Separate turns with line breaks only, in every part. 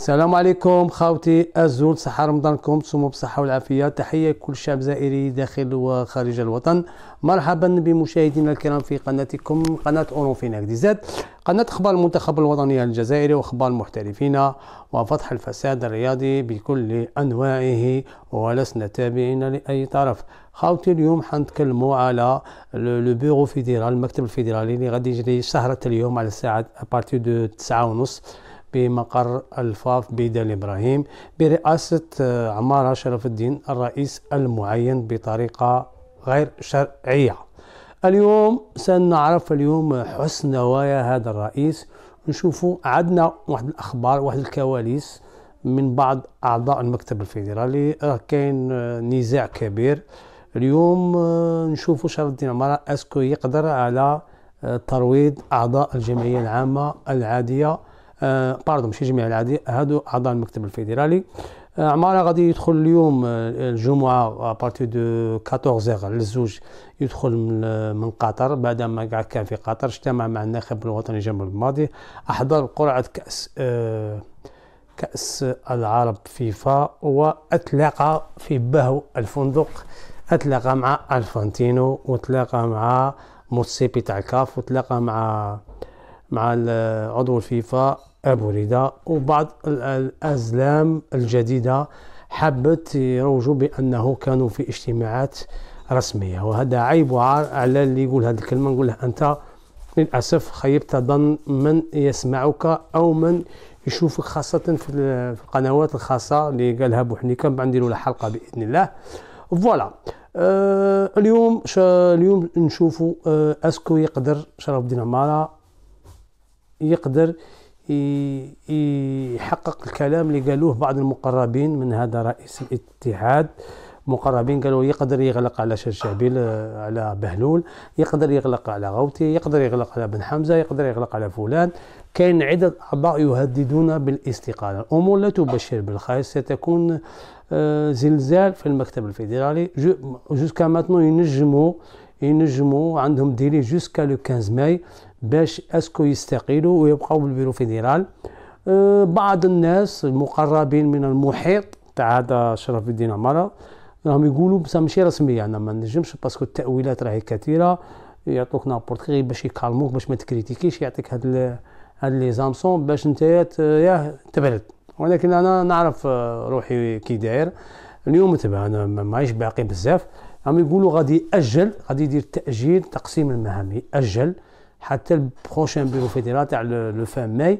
السلام عليكم خاوتي الزول صحة رمضانكم تصوموا بالصحة والعافية تحية لكل شعب زائري داخل وخارج الوطن مرحبا بمشاهدينا الكرام في قناتكم قناة أوروفينا زاد قناة أخبار المنتخب الوطني الجزائري وأخبار المحترفين وفضح الفساد الرياضي بكل أنواعه ولسنا تابعين لأي طرف خاوتي اليوم حنتكلموا على لو بيرو فيدرال المكتب الفيدرالي اللي غادي يجري سهرة اليوم على الساعة أبارتي دو تسعة ونص بمقر الفاف بدال إبراهيم برئاسة آه، عمارة شرف الدين الرئيس المعين بطريقة غير شرعية اليوم سنعرف اليوم حسن نوايا هذا الرئيس نشوفوا عندنا واحد الأخبار واحد الكواليس من بعض أعضاء المكتب الفيدرالي آه، كاين آه، نزاع كبير اليوم نشوفوا شرف الدين عمارة اسكو يقدر على ترويض أعضاء الجمعية العامة العادية آه باردون ماشي جميع العادي هادو اعضاء المكتب الفيدرالي آه عماره غادي يدخل اليوم آه، الجمعه ابارتي دو 14 للزوج يدخل من آه، من قطر بعد ما قعد كان في قطر اجتمع مع الناخب الوطني جمال الماضي احضر قرعه كاس آه كأس العرب فيفا وأتلاقى في بهو الفندق أتلاقى مع ألفانتينو وتلاقى مع موسيبي تاع الكاف وتلاقى مع مع عضو الفيفا أبو رداء وبعض الأزلام الجديدة حبت يروجوا بأنه كانوا في اجتماعات رسمية وهذا عيب وعار على اللي يقول هذه الكلمة نقول له أنت للأسف خيبت ظن من يسمعك أو من يشوفك خاصة في القنوات الخاصة اللي قالها أبو حنيكة نديروا له حلقة بإذن الله فوالا آه اليوم اليوم نشوفوا آه اسكو يقدر شرف الدين عماره يقدر يحقق الكلام اللي قالوه بعض المقربين من هذا رئيس الاتحاد مقربين قالوا يقدر يغلق على شرشابيل آه، على بهلول يقدر يغلق على غوتي يقدر يغلق على بن حمزه يقدر يغلق على فلان كان عده اعضاء يهددون بالاستقاله الامور لا تبشر بالخير ستكون آه، زلزال في المكتب الفيدرالي جوسكا ماتنو ينجموا ينجموا عندهم ديلي جوسكا لو 15 ماي باش اسكو يستقيلوا ويبقاو بالبيرو فيدرال أه، بعض الناس المقربين من المحيط تاع هذا شرف الدين عمارة راهم يقولوا بصح ماشي رسمية انا ما نجمش باسكو التأويلات راهي كثيرة يعطوك نابورت غير باش يكالموك باش ما تكريتيكيش يعطيك هاد هاد لي زامسون باش انت ياه تبرد ولكن انا نعرف روحي كي داير اليوم تبع انا ماهيش باقي بزاف راهم يقولوا غادي ياجل غادي يدير تاجيل تقسيم المهام ياجل حتى البروشين بيرو فيدرال تاع لو فان ماي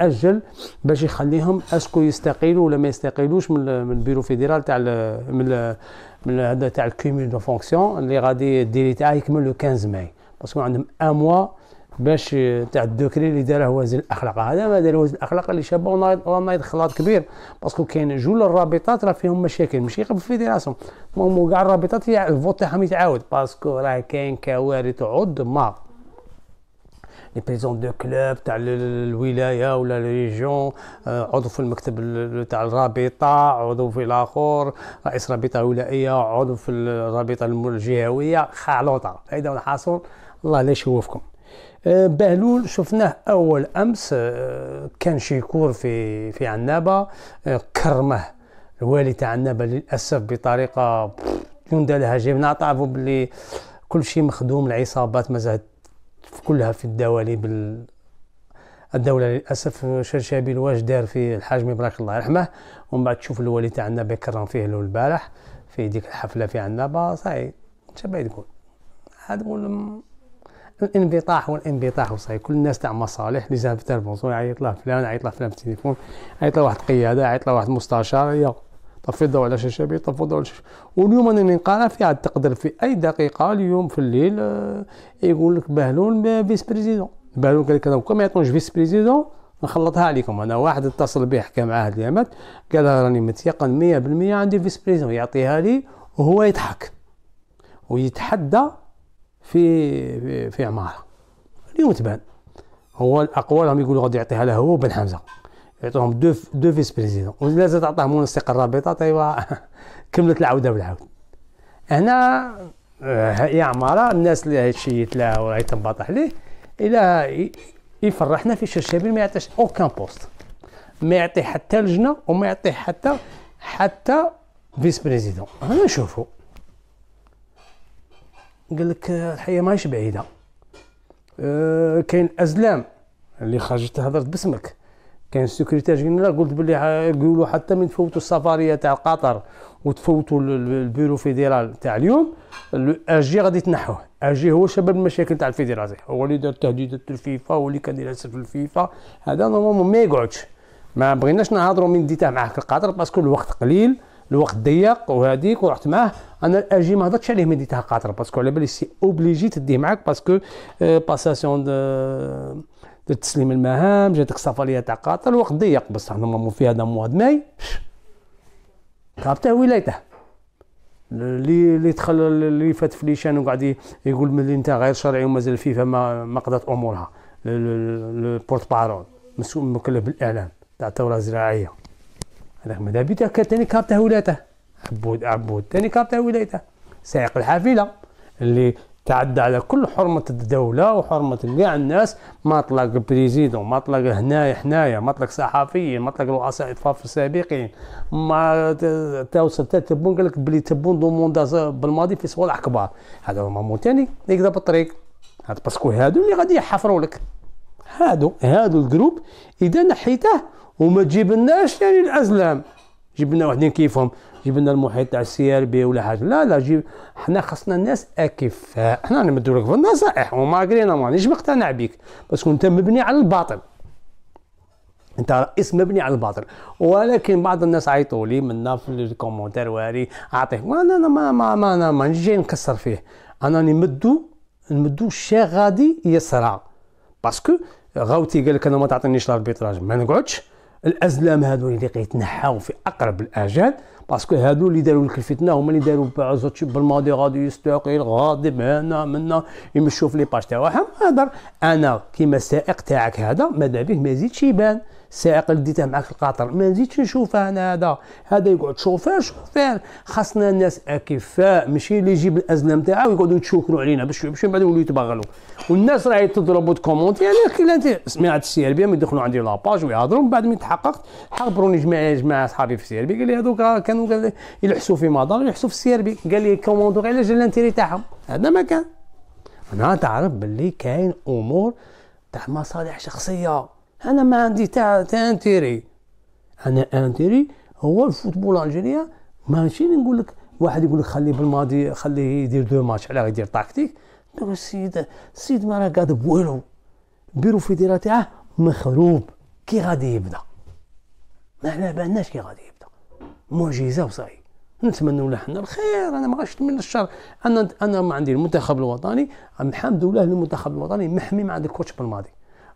ياجل باش يخليهم اسكو يستقيلوا ولا ما يستقيلوش من البيرو فيدرال تاع من من هذا تاع الكوميون دو فونكسيون اللي غادي ديري تاع يكمل لو 15 ماي باسكو عندهم ان موا باش تاع الدوكري اللي داره وزير الاخلاق هذا ما دار وزير الاخلاق اللي شابه ولا نايض خلاط كبير باسكو كاين جول الرابطات راه فيهم مشاكل ماشي غير في راسهم المهم كاع الرابطات الفوت تاعهم يتعاود باسكو راه كاين كوارث عود ما لي بريزون دو كلوب تاع الولايه ولا الريجيون عضو في المكتب تاع الرابطه عضو في الاخر رئيس رابطه ولائيه عضو في الرابطه الجهويه خالوطه هذا الحاصل الله لا يشوفكم آه، بهلول شفناه اول امس آه، كان شيكور في في عنابه آه، كرمه الوالي تاع عنابه للاسف بطريقه يندى لها جيب نعترفوا باللي كل شيء مخدوم العصابات مازالت كلها في بال الدولة للأسف شرشابيل واش دار في الحاج مبارك الله يرحمه ومن بعد تشوف الولي تاعنا بكرم فيه له البارح في ديك الحفلة في عندنا با صاي شبا تقول عاد تقول الانبطاح والانبطاح وصاي كل الناس تاع مصالح لي زانفيتيرفونسيون يعيط له فلان يعيط له فلان في التليفون يعيط له واحد قيادة يعيط له واحد مستشار طفي الضوء على الشاشه بي طفي الضوء واليوم انا نقرا عاد تقدر في اي دقيقه اليوم في الليل آه، يقول لك بهلول فيس بريزيدون بهلول قال لك كما يعطونش فيس بريزيدون نخلطها عليكم انا واحد اتصل به حكى معاه اليامات قال راني متيقن 100% عندي فيس بريزيدون يعطيها لي وهو يضحك ويتحدى في في, في عماره اليوم تبان هو الاقوال هم يقولوا غادي يعطيها له هو بن حمزه يعطوهم دو دو فيس بريزيدون زاد عطاهم منسق الرابطه تيوا طيب، كملت العوده بالعود هنا آه، يا عماره الناس اللي هادشي يتلاها ولا يتنبطح ليه الى يفرحنا في الشرشابين ما يعطيش اوكان بوست ما يعطي حتى لجنه وما يعطي حتى حتى فيس بريزيدون هنا نشوفوا قال لك آه، الحياه ماهيش بعيده أه كاين ازلام اللي خرجت هضرت باسمك كان السكرتير جنرال قلت باللي يقولوا حتى من تفوتوا السفاريه تاع قطر وتفوتوا البيرو فيدرال تاع اليوم اجي غادي تنحوه اجي هو شباب المشاكل تاع الفيدرالي هو اللي دار تهديدات الفيفا هو اللي كان يلعب في الفيفا هذا نورمالمون ما يقعدش ما بغيناش نهضروا من ديتا معاه قطر باسكو الوقت قليل الوقت ضيق وهذيك ورحت معاه انا اجي ما هضرتش عليه من ديتها قطر باسكو على بالي سي اوبليجي تديه معاك باسكو باساسيون آه، درت تسليم المهام جاتك سفريه تاع قطر الوقت ضيق بصح نمو في هذا مواد ماي هابته ولايته اللي اللي دخل اللي فات في ليشان وقعد يقول ملي انت غير شرعي ومازال الفيفا ما ما قضت امورها البورت بارول مسؤول مكلف بالاعلام تاع الثوره الزراعيه هذاك ماذا بيتا كان ثاني كابته ولايته عبود عبود ثاني كابته ولايته سائق الحافله اللي تعدى على كل حرمة الدولة وحرمة كاع الناس ما طلق بريزيدون ما طلق هنايا حنايا ما صحافيين صحفيين طلق رؤساء إطفاف السابقين ما توصل تبون قال لك بلي تبون دوموندا بالماضي في صوالح كبار هذا هما مونتاني يقدر بالطريق هاد باسكو هادو اللي غادي يحفروا لك هادو هادو الجروب اذا نحيته وما تجيبناش يعني الازلام جبنا واحدين كيفهم جيب لنا المحيط تاع السي ار بي ولا حاجه لا لا جيب حنا خصنا الناس اكفاء حنا نمدوا لك في النصائح وما قرينا مانيش مقتنع بك باسكو انت مبني على الباطل انت رئيس مبني على الباطل ولكن بعض الناس عيطوا لي منا في الكومنتير واري اعطيه وانا انا ما ما ما انا ما جاي نكسر فيه انا نمدو نمدو الشيء غادي يسرع باسكو غاوتي قال لك انا ما تعطينيش الاربيتراج ما نقعدش الازلام هادو اللي غيتنحاو في اقرب الاجال باسكو هادو اللي داروا لك الفتنه هما اللي داروا بازوتش بالماضي غادي يستقيل غادي هنا منا يمشوا في لي باج تاعهم هضر انا كيما السائق تاعك هذا ماذا بيه ما يزيدش يبان الساعقه اللي ديتها معاك القطر ما نزيدش نشوفها انا هذا هذا يقعد شوفير شوفير خاصنا الناس اكفاء ماشي اللي يجيب الازلام تاعها ويقعدوا يتشوكلوا علينا باش باش من بعد يولوا يتبغلوا والناس راهي تضرب وتكومونتي يعني كلا انت سمعت السيربيا ما يدخلوا عندي لاباج ويهضروا من بعد من تحققت حبروني جماعه جماعه صحابي في السيربيا قال لي هذوك كانوا يلحسوا في مدار يلحسوا في السيربي قال لي كوموندو غير جا الانتيري تاعهم هذا ما كان انا تعرف باللي كاين امور تاع مصالح شخصيه انا ما عندي تاع انتيري انا انتيري هو الفوتبول الجيريا ماشي نقول لك واحد يقول لك خليه بالماضي خليه يدير دو ماتش على يدير تاكتيك السيد السيد ما راه قاد بوالو بيرو فيديرا تاعه مخروب كي غادي يبدا ما على بالناش كي غادي يبدا معجزه وصاي نتمنى له حنا الخير انا ما غاش نتمنى الشر انا انا ما عندي المنتخب الوطني الحمد لله المنتخب الوطني محمي مع عند الكوتش بالماضي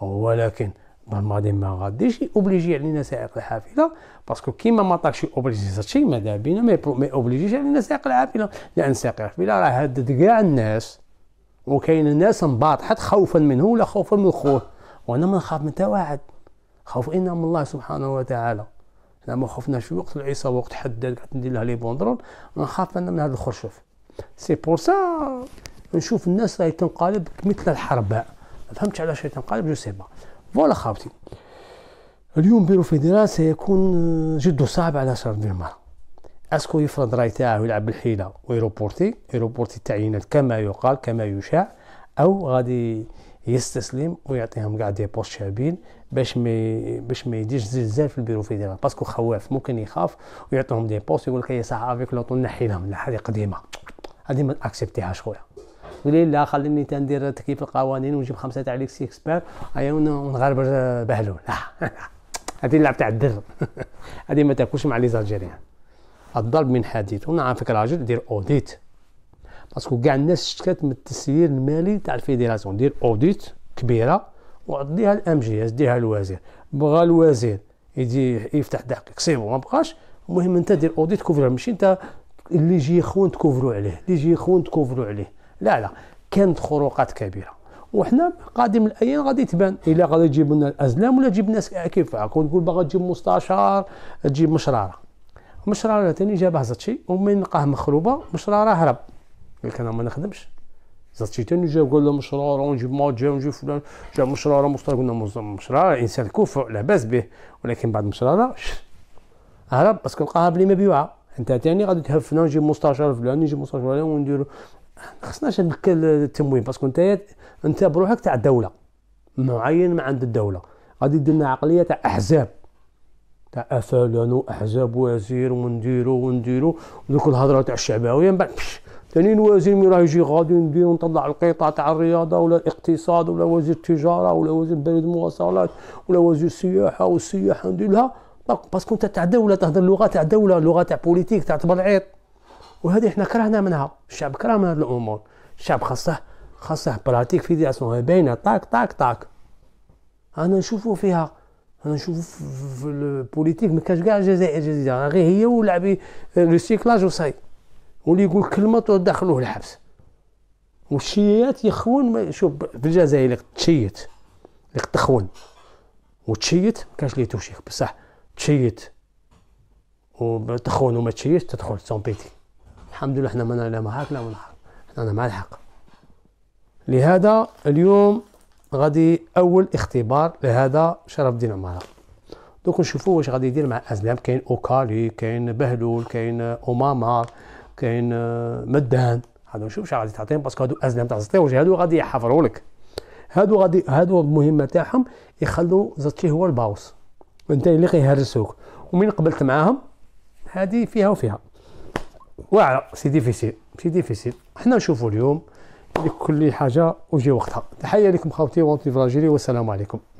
ولكن الماضي ما غاديش اوبليجي علينا سائق الحافله باسكو كيما ما طاكش اوبليجي هادشي ماذا بينا ما اوبليجيش علينا سائق الحافله لان سائق الحافله راه هدد كاع الناس وكاين الناس انباطحت خوفا منه ولا خوفا من خوه وانا ما نخاف من حتى واحد خوف انا من الله سبحانه وتعالى حنا ما خفناش في وقت العصابه وقت حداد قعدت ندير لها لي بوندرون نخاف انا من هذا الخرشف سي بور سا نشوف الناس راهي تنقلب مثل الحرباء فهمت علاش راهي تنقلب جو سي با فوالا خاوتي اليوم بيرو فيدرال سيكون آه، جد صعب على شرط المرأة اسكو يفرض راي تاعه يلعب بالحيله ويروبورتي يروبورتي التعيينات كما يقال كما يشاع او غادي يستسلم ويعطيهم كاع دي بوست شابين باش ما باش ما يديش زلزال في البيرو فيدرال باسكو خواف ممكن يخاف ويعطيهم دي بوست يقول لك يا إيه، صاح افيك لوطو نحي لهم الحاجه قديمه هذه ما اكسبتيهاش خويا تقولي لا خليني تندير تكييف القوانين ونجيب خمسه تاع ليكس اكسبير ايا ونغربر آه، بهلول لا هذه اللعب تاع الدر هذه ما تاكلش مع لي زالجيريان الضرب من حديد ونعرفك راجل دير اوديت باسكو كاع الناس شكات من التسيير المالي تاع الفيدراسيون دير اوديت كبيره وعطيها الام جي اس ديها الوزير بغى الوزير يجي يفتح دقيق سي ما بقاش المهم انت دير اوديت كوفر ماشي انت اللي يجي يخون تكوفرو عليه اللي يجي يخون تكوفرو عليه لا لا كانت خروقات كبيره وحنا قادم الايام غادي تبان الا غادي تجيب لنا الازلام ولا تجيب الناس كون تقول باغا تجيب مستشار تجيب مشراره مشراره ثاني جابها زاتشي ومن لقاه مخروبه مشراره هرب قال لك انا ما نخدمش زاتشي ثاني جا قال له مشراره ونجيب ماجا ونجيب فلان جا مشراره مستشار قلنا مشراره انسان كفء لا باس به ولكن بعد مشراره هرب باسكو لقاها بلي مبيوعه انت ثاني غادي تهفنا نجيب مستشار فلان نجيب مستشار فلان ونديرو خصناش نكل التموين باسكو انت انت بروحك تاع دوله معين ما عند الدوله غادي دير لنا عقليه تاع احزاب تاع افلان واحزاب وزير ونديرو ونديرو ذوك الهضره تاع الشعبويه من بعد ثاني الوزير مي راه يجي غادي نديرو نطلع القطاع تاع الرياضه ولا الاقتصاد ولا وزير التجاره ولا وزير بريد المواصلات ولا وزير السياحه والسياحه ندير لها باسكو انت تاع دوله تهضر لغه تاع دوله لغه تاع بوليتيك تاع تبرعيط وهذه احنا كرهنا منها الشعب كره من هذه الامور الشعب خاصه خاصه براتيك في دي اسمها باينه طاك طاك طاك انا نشوفو فيها انا نشوفو في البوليتيك ما كاش كاع الجزائر الجزائر غير هي ولعبي لو سيكلاج وصاي واللي يقول كلمه دخلوه الحبس والشيات يخون شوف في الجزائر اللي تشيت اللي تخون وتشيت ما كانش ليه توشيخ بصح تشيت وتخون وما تشيت تدخل سون بيتي الحمد لله احنا ما لا معاك لا من حق احنا مع الحق لهذا اليوم غادي اول اختبار لهذا شرف الدين عمارة دوك نشوفوا واش غادي يدير مع الازلام كاين اوكالي كاين بهلول كاين امامار كاين آه، مدان هادو نشوف واش غادي تعطيهم باسكو هادو ازلام تاع الزطيوج هادو غادي يحفروا لك هادو غادي هادو المهمه تاعهم يخلوا زطشي هو الباوس وانت اللي غيهرسوك ومن قبلت معاهم هذه فيها وفيها واعره سي ديفيسيل سي ديفيسيل حنا نشوفوا اليوم كل حاجه وجي وقتها تحيه لكم خاوتي وانتي فراجيلي والسلام عليكم